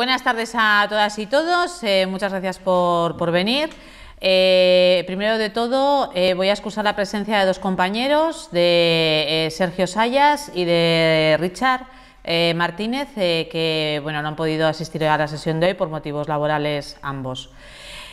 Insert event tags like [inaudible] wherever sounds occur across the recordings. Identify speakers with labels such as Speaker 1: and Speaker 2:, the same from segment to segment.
Speaker 1: buenas tardes a todas y todos. Eh, muchas gracias por, venir. Eh, primero de todo, eh, voy a excusar la presencia de dos compañeros, de Sergio Sayas y de Richard Martínez, que bueno, no han podido asistir a la sesión de hoy por motivos laborales ambos.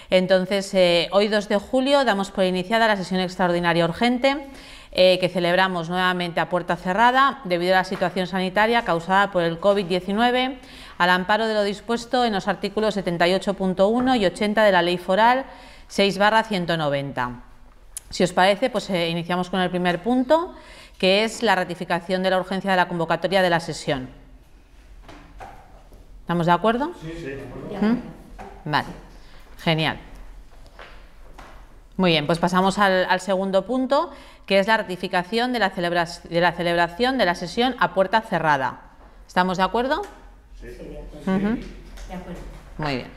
Speaker 1: Entonces, hoy 2 de julio damos por iniciada la sesión extraordinaria urgente. que celebramos nuevamente a puerta cerrada debido a la situación sanitaria causada por el COVID-19 al amparo de lo dispuesto en los artículos 78.1 y 80 de la Ley Foral 6 190. Si os parece, pues eh, iniciamos con el primer punto, que es la ratificación de la urgencia de la convocatoria de la sesión. ¿Estamos de acuerdo? Sí, sí. ¿Mm? Vale, genial. Muy bien, pues pasamos al, segundo punto, que es la ratificación de la, de la celebración de la sesión a puerta cerrada. ¿Estamos de acuerdo? Pues Muy bien.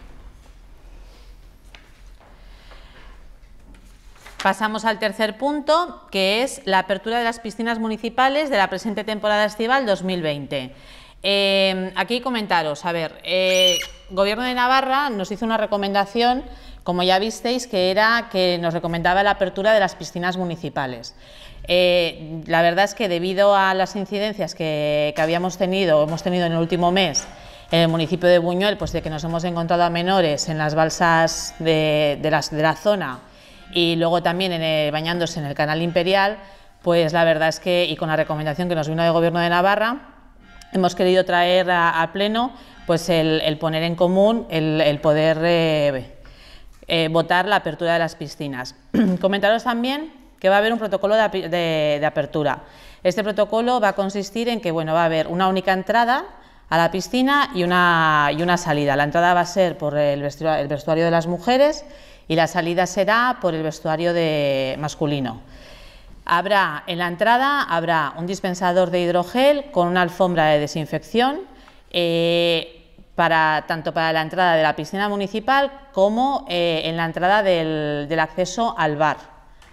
Speaker 1: Pasamos al tercer punto, que es la apertura de las piscinas municipales de la presente temporada estival 2020. Eh, aquí comentaros, a ver, eh, Gobierno de Navarra nos hizo una recomendación como ya visteis, que era que nos recomendaba la apertura de las piscinas municipales. Eh, la verdad es que debido a las incidencias que, que habíamos tenido, hemos tenido en el último mes, en el municipio de Buñuel, pues de que nos hemos encontrado a menores en las balsas de, la zona y luego también bañándose en el canal imperial, pues la verdad es que, y con la recomendación que nos vino del Gobierno de Navarra, hemos querido traer a, pleno pues el, poner en común el, poder eh, votar eh, la apertura de las piscinas. [clears throat] Comentaros también que va a haber un protocolo de, apertura. Este protocolo va a consistir en que bueno, va a haber una única entrada a la piscina y una, una salida. La entrada va a ser por el vestuario, vestuario de las mujeres y la salida será por el vestuario de masculino. Habrá en la entrada habrá un dispensador de hidrogel con una alfombra de desinfección. Eh, tanto para la entrada de la piscina municipal como eh, en la entrada del, acceso al bar,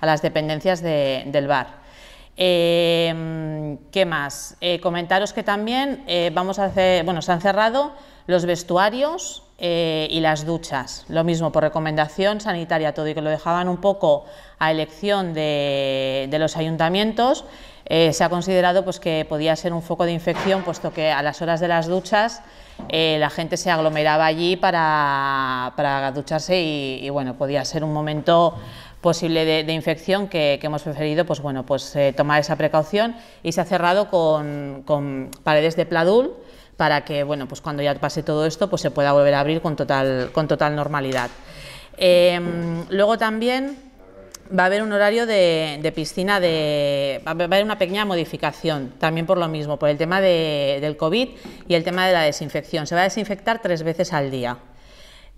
Speaker 1: a las dependencias del bar. Em, ¿Qué más? Eh, comentaros que también eh, vamos a hacer, bueno, se han cerrado los vestuarios y las duchas, lo mismo por recomendación sanitaria todo y que lo dejaban un poco a elección de los ayuntamientos. Eh, se ha considerado pues, que podía ser un foco de infección, puesto que a las horas de las duchas eh, la gente se aglomeraba allí para, ducharse y, bueno, podía ser un momento posible de, infección que, hemos preferido pues, bueno, pues, eh, tomar esa precaución y se ha cerrado con, paredes de pladul para que bueno, pues cuando ya pase todo esto pues se pueda volver a abrir con total, con total normalidad. Em, luego también va a haber un horario de, piscina, de, va a haber una pequeña modificación, también por lo mismo, por el tema del COVID y el tema de la desinfección. Se va a desinfectar tres veces al día.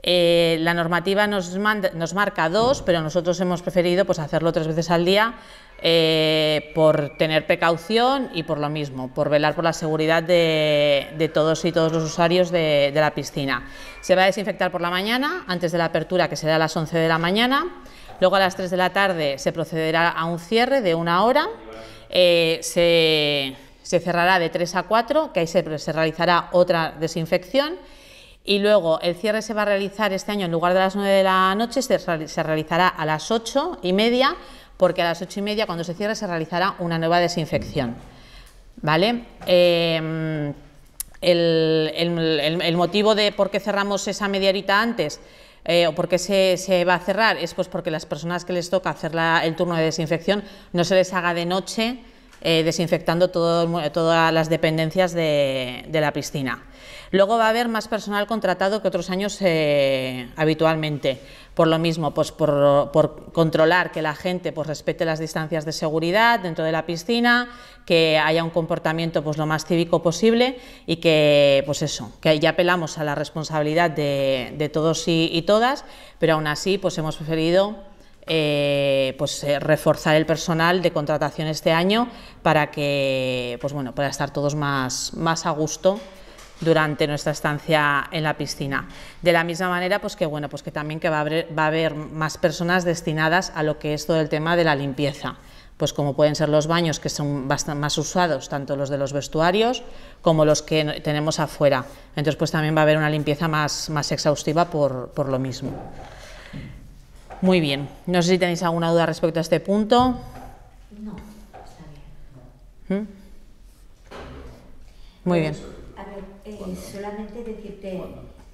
Speaker 1: Eh, la normativa nos, marca dos, pero nosotros hemos preferido pues, hacerlo tres veces al día eh, por tener precaución y por lo mismo, por velar por la seguridad de, todos y todos los usuarios de, de la piscina. Se va a desinfectar por la mañana, antes de la apertura, que será a las 11 de la mañana. Luego a las 3 de la tarde se procederá a un cierre de una hora. Eh, se, cerrará de 3 a 4, que ahí se, realizará otra desinfección. Y luego el cierre se va a realizar este año en lugar de las 9 de la noche, se, realizará a las 8 y media, porque a las 8 y media cuando se cierre se realizará una nueva desinfección. ¿Vale? Em, el, el, motivo de por qué cerramos esa media horita antes eh, ¿O por qué se, se, va a cerrar? Es pues porque las personas que les toca hacer el turno de desinfección no se les haga de noche eh, desinfectando todas las dependencias de la piscina. Luego va a haber más personal contratado que otros años eh, habitualmente, por lo mismo, pues por, controlar que la gente pues, respete las distancias de seguridad dentro de la piscina, que haya un comportamiento pues, lo más cívico posible y que, pues eso, que ya apelamos a la responsabilidad de, todos y, todas, pero aún así pues, hemos preferido eh, pues, eh, reforzar el personal de contratación este año para, que, pues, bueno, pueda estar todos más, más a gusto durante nuestra estancia en la piscina. De la misma manera, pues que bueno, pues que también que va, a haber, más personas destinadas a lo que es todo el tema de la limpieza pues como pueden ser los baños que son más usados, tanto los de los vestuarios como los que tenemos afuera. Entonces pues también va a haber una limpieza más, exhaustiva por, lo mismo. Muy bien, no sé si tenéis alguna duda respecto a este punto. No, está bien. ¿Mm? Muy bien. Eh, solamente decirte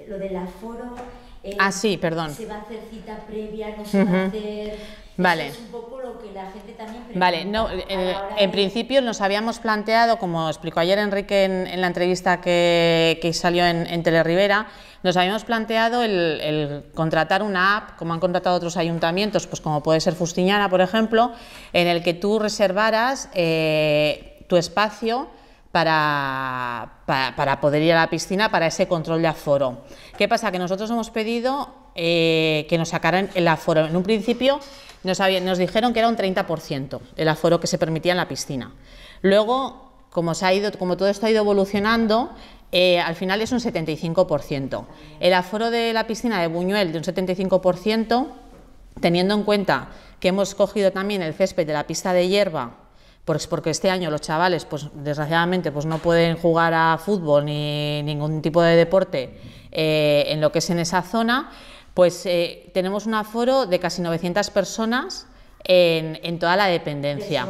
Speaker 1: lo del aforo.
Speaker 2: Eh, ah, sí, perdón.
Speaker 1: Se va a hacer cita previa,
Speaker 2: no se va a hacer.
Speaker 1: Vale. es un poco lo que la gente también Vale, no, eh, en principio nos habíamos planteado, como explicó ayer Enrique en, la entrevista que, salió en, Tele Telerivera, nos habíamos planteado el, contratar una app, como han contratado otros ayuntamientos, pues como puede ser Fustiñana, por ejemplo, en el que tú reservaras tu espacio para, poder ir a la piscina para ese control de aforo. ¿Qué pasa? Que nosotros hemos pedido eh, que nos sacaran el aforo. En un principio nos, nos dijeron que era un 30% el aforo que se permitía en la piscina. Luego, como, se ha ido, como todo esto ha ido evolucionando, eh, al final es un 75%. El aforo de la piscina de Buñuel de un 75%, teniendo en cuenta que hemos cogido también el césped de la pista de hierba pues porque este año los chavales, pues desgraciadamente, pues no pueden jugar a fútbol ni ningún tipo de deporte eh, en lo que es en esa zona, pues eh, tenemos un aforo de casi 900 personas en, toda la dependencia.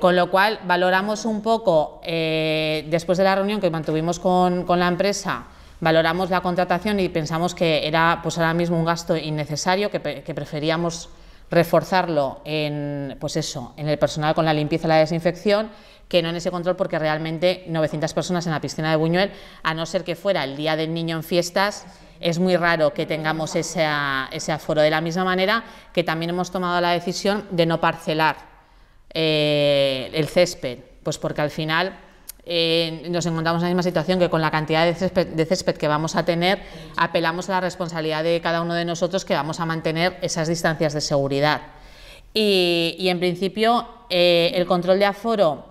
Speaker 1: Con lo cual valoramos un poco, eh, después de la reunión que mantuvimos con, la empresa, valoramos la contratación y pensamos que era pues ahora mismo un gasto innecesario, que, que preferíamos reforzarlo en, pues eso, en el personal con la limpieza y la desinfección, que no en ese control, porque realmente 900 personas en la piscina de Buñuel, a no ser que fuera el Día del Niño en fiestas, es muy raro que tengamos ese, aforo. De la misma manera que también hemos tomado la decisión de no parcelar eh, el césped, pues porque al final eh, nos encontramos en la misma situación que con la cantidad de césped, que vamos a tener, apelamos a la responsabilidad de cada uno de nosotros que vamos a mantener esas distancias de seguridad. Y, en principio, eh, el control de aforo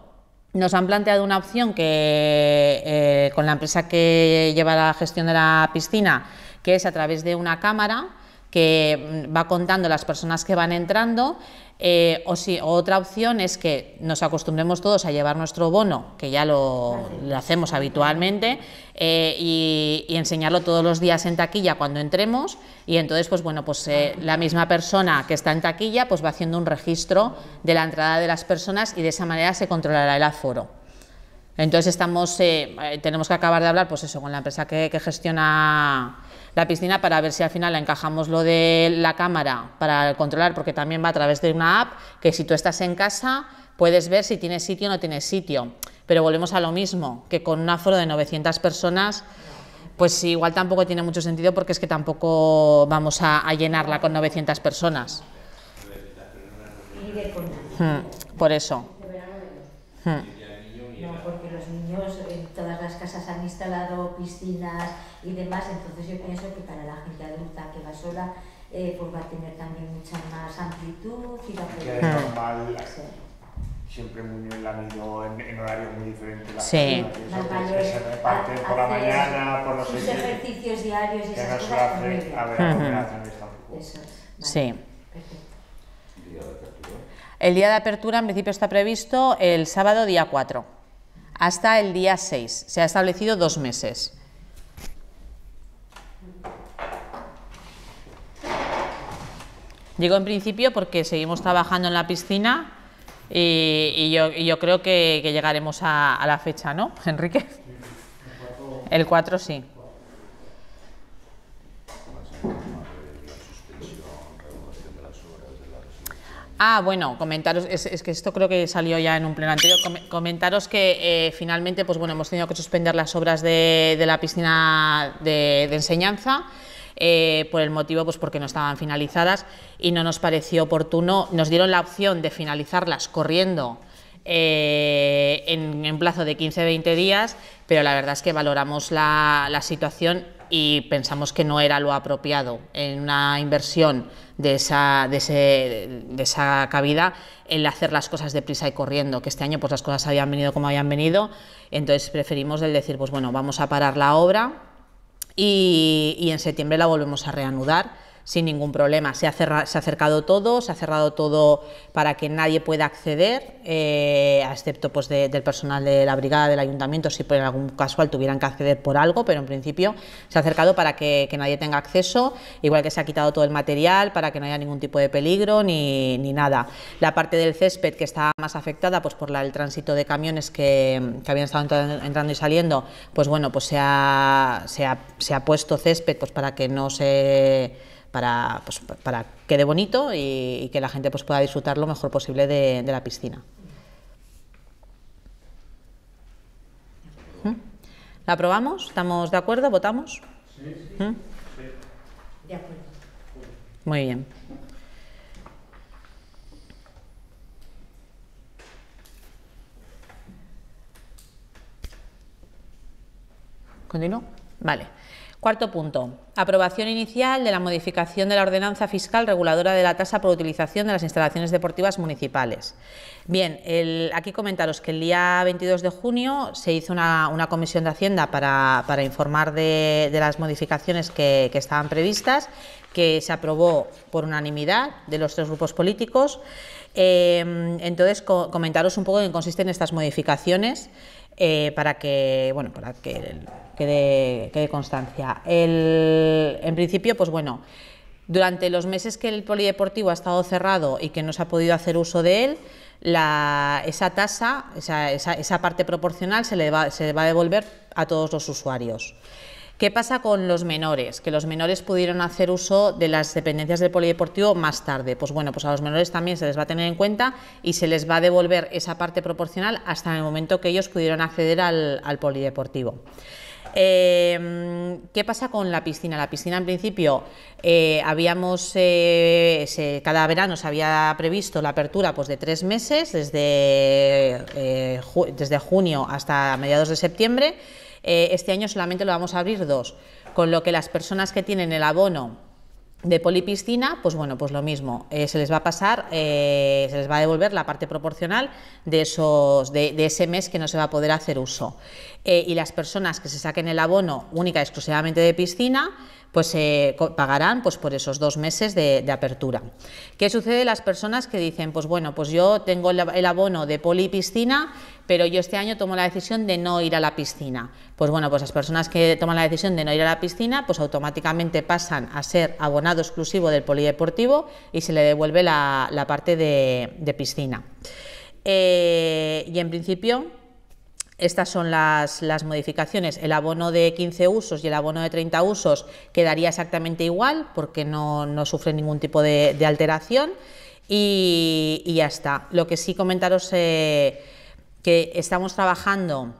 Speaker 1: nos han planteado una opción que eh, con la empresa que lleva la gestión de la piscina, que es a través de una cámara que va contando las personas que van entrando eh, o si, otra opción es que nos acostumbremos todos a llevar nuestro bono, que ya lo, hacemos habitualmente, eh, y, enseñarlo todos los días en taquilla cuando entremos. Y entonces, pues bueno, pues eh, la misma persona que está en taquilla, pues va haciendo un registro de la entrada de las personas y de esa manera se controlará el aforo. Entonces estamos, tenemos que acabar de hablar, pues eso, con la empresa que gestiona la piscina para ver si al final la encajamos lo de la cámara para controlar, porque también va a través de una app que si tú estás en casa puedes ver si tiene sitio o no tiene sitio. Pero volvemos a lo mismo, que con un aforo de 900 personas, pues igual tampoco tiene mucho sentido porque es que tampoco vamos a, llenarla con 900 personas. Hmm, por eso todas las casas han instalado piscinas y demás, entonces yo pienso que para la gente adulta que va sola, eh, pues va a tener también mucha más amplitud y va a poder... es normal, siempre muy en, horarios muy diferentes. Las sí.
Speaker 2: que se reparten por la mañana, por los ejercicios
Speaker 1: diarios y esas cosas. Hace, a ver, Sí. Perfecto. El día de apertura en principio está previsto el sábado día 4 hasta el día 6. Se ha establecido dos meses. Llego en principio porque seguimos trabajando en la piscina y, yo, creo que, llegaremos a, a, la fecha, ¿no, Enrique? El 4 sí. Ah, bueno, comentaros, es, que esto creo que salió ya en un pleno anterior, comentaros que eh, finalmente pues bueno, hemos tenido que suspender las obras de, la piscina de, enseñanza. Eh, por el motivo pues porque no estaban finalizadas y no nos pareció oportuno, nos dieron la opción de finalizarlas corriendo eh, en, un plazo de 15-20 días, pero la verdad es que valoramos la, la situación y pensamos que no era lo apropiado en una inversión de esa, cabida el hacer las cosas deprisa y corriendo, que este año pues las cosas habían venido como habían venido, entonces preferimos el decir, pues bueno, vamos a parar la obra y en septiembre la volvemos a reanudar sin ningún problema. Se ha, cerrado se ha todo, se ha cerrado todo para que nadie pueda acceder, eh, excepto pues, del personal de la brigada del ayuntamiento, si por algún casual tuvieran que acceder por algo, pero en principio se ha acercado para que, nadie tenga acceso, igual que se ha quitado todo el material para que no haya ningún tipo de peligro ni, nada. La parte del césped que está más afectada pues, por la, el tránsito de camiones que, habían estado entrando y saliendo, pues bueno, pues se ha, se ha, se ha puesto césped pues, para que no se pues, para, que quede bonito y, que la gente pues, pueda disfrutar lo mejor posible de, la piscina. ¿Mm? ¿La aprobamos? ¿Estamos de acuerdo? ¿Votamos? Sí. ¿Mm? sí. De acuerdo. Muy bien. ¿Continúo? Vale. Cuarto punto. Aprobación inicial de la modificación de la ordenanza fiscal reguladora de la tasa por utilización de las instalaciones deportivas municipales. Bien, aquí comentaros que el día 22 de junio se hizo una, comisión de Hacienda para, informar de, las modificaciones que, estaban previstas, que se aprobó por unanimidad de los tres grupos políticos. Eh, entonces, comentaros un poco en qué consisten estas modificaciones eh, para que, bueno, para que quede, constancia. en principio, pues bueno, durante los meses que el polideportivo ha estado cerrado y que no se ha podido hacer uso de él, la, esa tasa, esa, parte proporcional se le, va, se va a devolver a todos los usuarios. ¿Qué pasa con los menores? Que los menores pudieron hacer uso de las dependencias del polideportivo más tarde. Pues bueno, pues a los menores también se les va a tener en cuenta y se les va a devolver esa parte proporcional hasta el momento que ellos pudieron acceder al, polideportivo. Eh, ¿Qué pasa con la piscina? La piscina, en principio, eh, habíamos eh, cada verano se había previsto la apertura pues, de tres meses, desde junio hasta mediados de septiembre eh, este año solamente lo vamos a abrir dos, con lo que las personas que tienen el abono de polipiscina, pues bueno, pues lo mismo, eh, se les va a pasar, eh, se les va a devolver la parte proporcional de, esos, de, ese mes que no se va a poder hacer uso. y las personas que se saquen el abono única y exclusivamente de piscina, pues eh, pagarán pues, por esos dos meses de, apertura. ¿Qué sucede las personas que dicen, pues bueno, pues yo tengo el abono de poli piscina, pero yo este año tomo la decisión de no ir a la piscina? Pues bueno, pues las personas que toman la decisión de no ir a la piscina, pues automáticamente pasan a ser abonado exclusivo del polideportivo y se le devuelve la, parte de, piscina. Eh, y en principio estas son las, modificaciones. El abono de 15 usos y el abono de 30 usos quedaría exactamente igual porque no, sufre ningún tipo de, alteración y, ya está. Lo que sí comentaros es eh, que estamos trabajando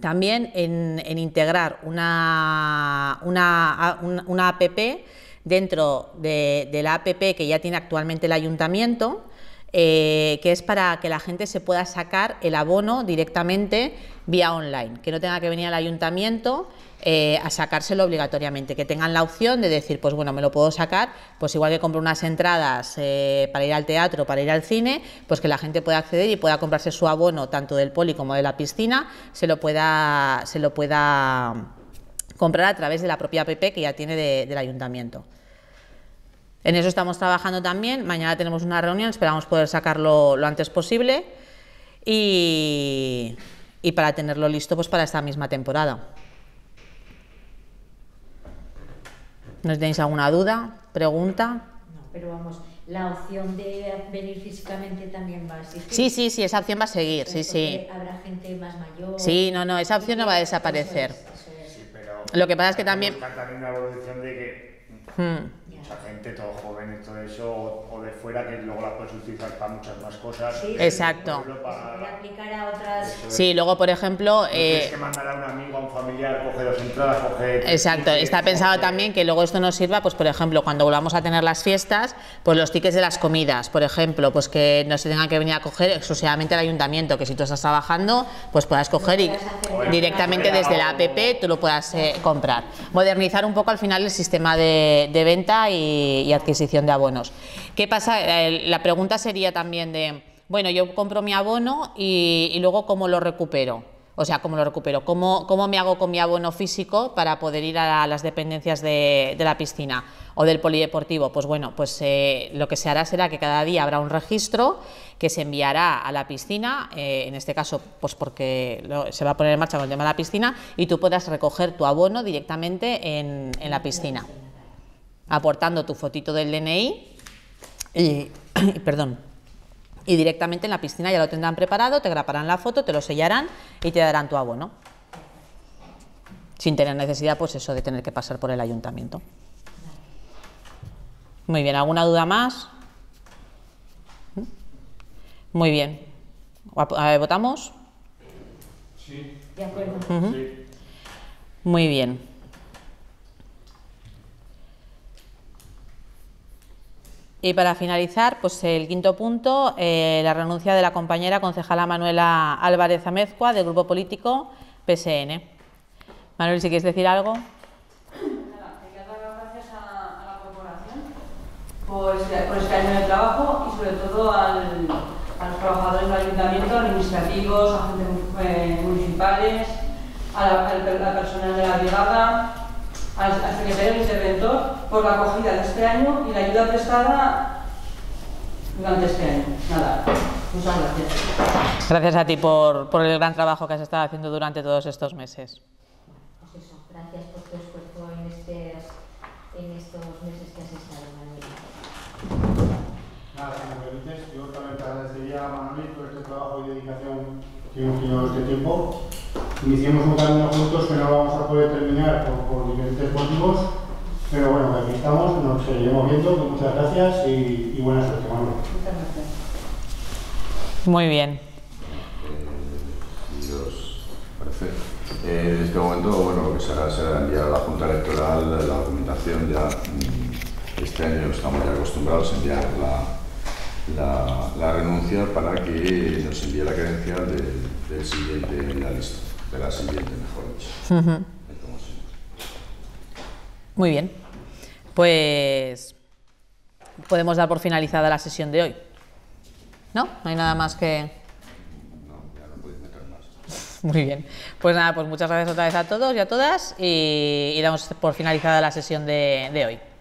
Speaker 1: también en, integrar una, APP dentro de la APP que ya tiene actualmente el ayuntamiento eh, que es para que la gente se pueda sacar el abono directamente vía online, que no tenga que venir al ayuntamiento eh, a sacárselo obligatoriamente, que tengan la opción de decir, pues bueno, me lo puedo sacar, pues igual que compro unas entradas eh, para ir al teatro, para ir al cine, pues que la gente pueda acceder y pueda comprarse su abono tanto del poli como de la piscina, se lo pueda, se lo pueda comprar a través de la propia app que ya tiene del ayuntamiento. En eso estamos trabajando también. Mañana tenemos una reunión, esperamos poder sacarlo lo antes posible y, para tenerlo listo pues, para esta misma temporada. ¿No tenéis alguna duda? ¿Pregunta? No, pero vamos, la opción de venir físicamente también va a seguir. Sí, sí, sí, esa opción va a seguir, sí, sí. Habrá gente más mayor. Sí, no, no, esa opción no va a desaparecer. Sí, pero Lo que pasa es que también... también mucha gente, joven y todo eso, o, de fuera que luego la puedes utilizar para muchas más cosas. Exacto. para, aplicar a otras. sí, luego por ejemplo. Eh, que mandar a un amigo, a un familiar, coger los entradas, Exacto. Está pensado también que luego esto nos sirva, pues por ejemplo, cuando volvamos a tener las fiestas, pues los tickets de las comidas, por ejemplo, pues que no se tengan que venir a coger exclusivamente al ayuntamiento, que si tú estás trabajando, pues puedas coger y directamente desde la app tú lo puedas eh, comprar. Modernizar un poco al final el sistema de, de venta y y, adquisición de abonos. ¿Qué pasa? Eh, la pregunta sería también de, bueno, yo compro mi abono y, luego cómo lo recupero. O sea, ¿cómo lo recupero? ¿Cómo, me hago con mi abono físico para poder ir a las dependencias de, la piscina o del polideportivo? Pues bueno, pues eh, lo que se hará será que cada día habrá un registro que se enviará a la piscina, eh, en este caso, pues porque se va a poner en marcha con el tema de la piscina, y tú podrás recoger tu abono directamente en la piscina aportando tu fotito del DNI [clears throat] y, perdón, y directamente en la piscina ya lo tendrán preparado, te graparán la foto, te lo sellarán y te darán tu abono. Sin tener necesidad, pues eso, de tener que pasar por el ayuntamiento. Muy bien, ¿alguna duda más? ¿Mm? Muy bien. ¿Votamos? Sí. De acuerdo. sí. Muy bien. Y para finalizar, pues el quinto punto, eh, la renuncia de la compañera concejala Manuela Álvarez Amezcua del grupo político PSN. Manuel, si quieres decir algo. gracias a, la corporación este, por, este año de trabajo y sobre todo a los trabajadores del ayuntamiento, administrativos, agentes eh, municipales, municipales, la personal de la brigada, al, al secretario interventor por la acogida de este año y la ayuda prestada durante este año. Nada, muchas gracias. Gracias a ti por, por el gran trabajo que has estado haciendo durante todos estos meses. Pues eso, gracias por tu esfuerzo en, este, en estos meses que has estado, en Manuel. Nada, si me permites, yo también te agradecería a Manuel por este trabajo y dedicación que hemos tenido este tiempo. Iniciamos un camino juntos que no vamos a poder terminar por, por diferentes motivos pero bueno, aquí estamos, nos seguiremos viendo. Muchas gracias y, y buena suerte, Manuel. Muchas gracias. Muy bien. Eh, eh, en este momento, bueno, lo que será, será enviar a la Junta Electoral la documentación ya. Mm, este año estamos ya acostumbrados a enviar la, la, la renuncia para que nos envíe la creencia de, del siguiente, en la lista, de la siguiente, mejor dicho. Muy bien, pues podemos dar por finalizada la sesión de hoy. ¿No? No hay nada más que... No, ya no podéis meter más. [laughs] Muy bien. Pues nada, pues muchas gracias otra vez a todos y a todas y, damos por finalizada la sesión de hoy.